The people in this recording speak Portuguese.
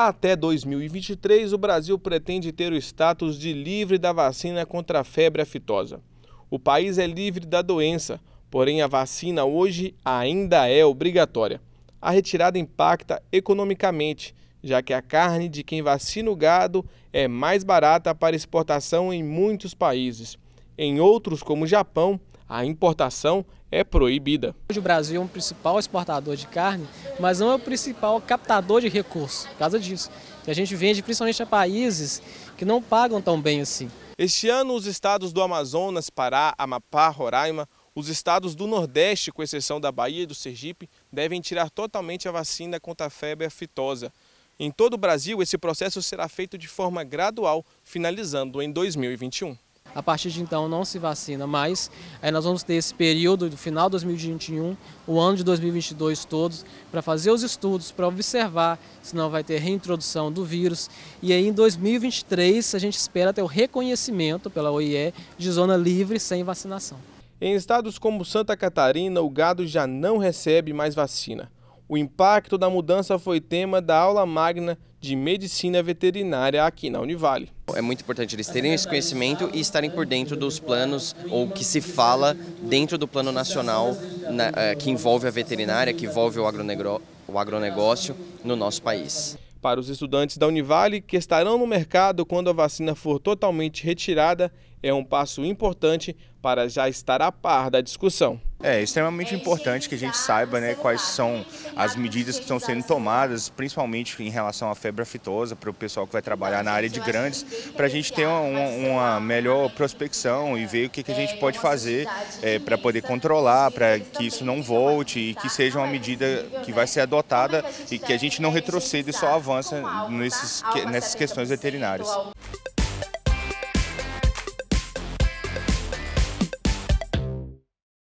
Até 2023, o Brasil pretende ter o status de livre da vacina contra a febre aftosa. O país é livre da doença, porém a vacina hoje ainda é obrigatória. A retirada impacta economicamente, já que a carne de quem vacina o gado é mais barata para exportação em muitos países. Em outros, como o Japão, a importação é proibida. Hoje o Brasil é um principal exportador de carne, mas não é o principal captador de recursos, por causa disso. E a gente vende principalmente a países que não pagam tão bem assim. Este ano, os estados do Amazonas, Pará, Amapá, Roraima, os estados do Nordeste, com exceção da Bahia e do Sergipe, devem tirar totalmente a vacina contra a febre aftosa. Em todo o Brasil, esse processo será feito de forma gradual, finalizando em 2021. A partir de então não se vacina mais. Aí nós vamos ter esse período do final de 2021, o ano de 2022 todos, para fazer os estudos, para observar se não vai ter reintrodução do vírus. E aí em 2023 a gente espera ter o reconhecimento pela OIE de zona livre sem vacinação. Em estados como Santa Catarina, o gado já não recebe mais vacina. O impacto da mudança foi tema da aula magna de medicina veterinária aqui na Univale. É muito importante eles terem esse conhecimento e estarem por dentro dos planos ou que se fala dentro do plano nacional na, eh, que envolve a veterinária, que envolve o, agronegro, o agronegócio no nosso país. Para os estudantes da Univale que estarão no mercado quando a vacina for totalmente retirada, é um passo importante para já estar a par da discussão. É extremamente importante que a gente saiba né, quais são as medidas que estão sendo tomadas, principalmente em relação à febre aftosa, para o pessoal que vai trabalhar na área de grandes, para a gente ter uma, uma, melhor prospecção e ver o que, que a gente pode fazer é, para poder controlar, para que isso não volte e que seja uma medida que vai ser adotada e que a gente não retroceda e só avança nesses, nessas questões veterinárias.